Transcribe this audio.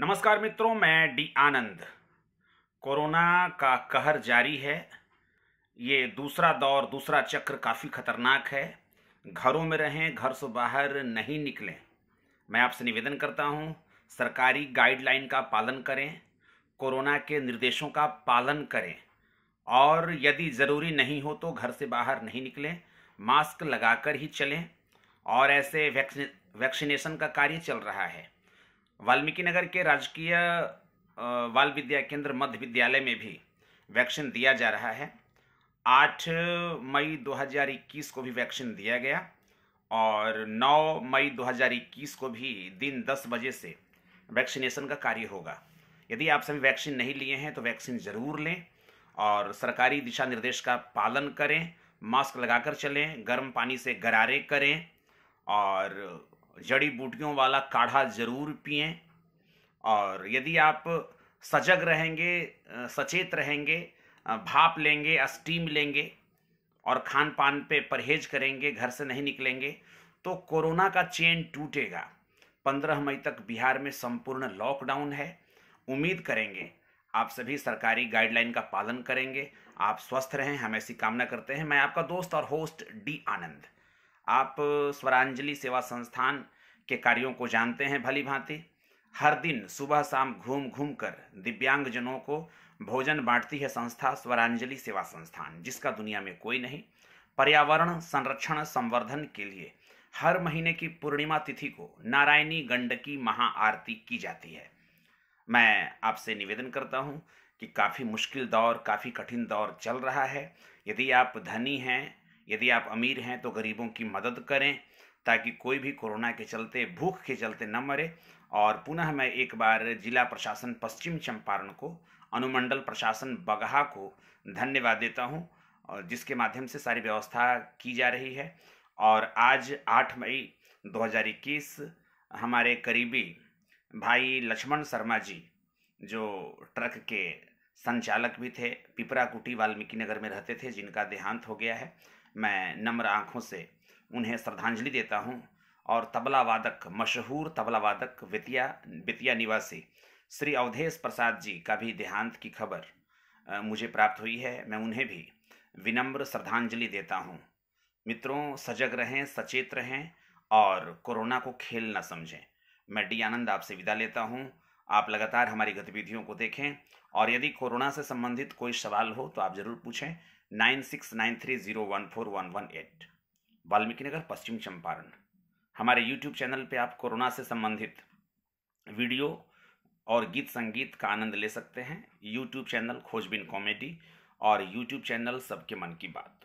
नमस्कार मित्रों मैं डी आनंद कोरोना का कहर जारी है ये दूसरा दौर दूसरा चक्र काफ़ी खतरनाक है घरों में रहें घर से बाहर नहीं निकलें मैं आपसे निवेदन करता हूँ सरकारी गाइडलाइन का पालन करें कोरोना के निर्देशों का पालन करें और यदि ज़रूरी नहीं हो तो घर से बाहर नहीं निकलें मास्क लगाकर ही चलें और ऐसे वैक्सीनेशन का कार्य चल रहा है वाल्मीकि नगर के राजकीय बाल विद्या केंद्र मध्य विद्यालय में भी वैक्सीन दिया जा रहा है आठ मई 2021 को भी वैक्सीन दिया गया और नौ मई 2021 को भी दिन दस बजे से वैक्सीनेशन का कार्य होगा यदि आप सभी वैक्सीन नहीं लिए हैं तो वैक्सीन ज़रूर लें और सरकारी दिशा निर्देश का पालन करें मास्क लगाकर चलें गर्म पानी से गरारे करें और जड़ी बूटियों वाला काढ़ा ज़रूर पिएं और यदि आप सजग रहेंगे सचेत रहेंगे भाप लेंगे स्टीम लेंगे और खान पान पर परहेज करेंगे घर से नहीं निकलेंगे तो कोरोना का चेन टूटेगा पंद्रह मई तक बिहार में संपूर्ण लॉकडाउन है उम्मीद करेंगे आप सभी सरकारी गाइडलाइन का पालन करेंगे आप स्वस्थ रहें हम ऐसी कामना करते हैं मैं आपका दोस्त और होस्ट डी आनंद आप स्वरांजलि सेवा संस्थान के कार्यों को जानते हैं भली भांति हर दिन सुबह शाम घूम घूम कर दिव्यांगजनों को भोजन बांटती है संस्था स्वरांजलि सेवा संस्थान जिसका दुनिया में कोई नहीं पर्यावरण संरक्षण संवर्धन के लिए हर महीने की पूर्णिमा तिथि को नारायणी गंडकी महाआरती की जाती है मैं आपसे निवेदन करता हूँ कि काफ़ी मुश्किल दौर काफ़ी कठिन दौर चल रहा है यदि आप धनी हैं यदि आप अमीर हैं तो गरीबों की मदद करें ताकि कोई भी कोरोना के चलते भूख के चलते न मरे और पुनः मैं एक बार जिला प्रशासन पश्चिम चंपारण को अनुमंडल प्रशासन बगहा को धन्यवाद देता हूँ और जिसके माध्यम से सारी व्यवस्था की जा रही है और आज 8 मई 2021 हमारे करीबी भाई लक्ष्मण शर्मा जी जो ट्रक के संचालक भी थे पिपरा कुटी वाल्मीकि नगर में रहते थे जिनका देहांत हो गया है मैं नम्र आँखों से उन्हें श्रद्धांजलि देता हूँ और तबला वादक मशहूर तबला वादक वितिया वितिया निवासी श्री अवधेश प्रसाद जी का भी देहांत की खबर मुझे प्राप्त हुई है मैं उन्हें भी विनम्र श्रद्धांजलि देता हूँ मित्रों सजग रहें सचेत रहें और कोरोना को खेल ना समझें मैं डी आनंद आपसे विदा लेता हूँ आप लगातार हमारी गतिविधियों को देखें और यदि कोरोना से संबंधित कोई सवाल हो तो आप ज़रूर पूछें nine six nine three zero one four one one eight Valmiki Nagar Paschim Champaran हमारे यूट्यूब चैनल पे आप कोरोना से संबंधित वीडियो और गीत संगीत का आनंद ले सकते हैं यूट्यूब चैनल खोजबिन कॉमेडी और यूट्यूब चैनल सबके मन की बात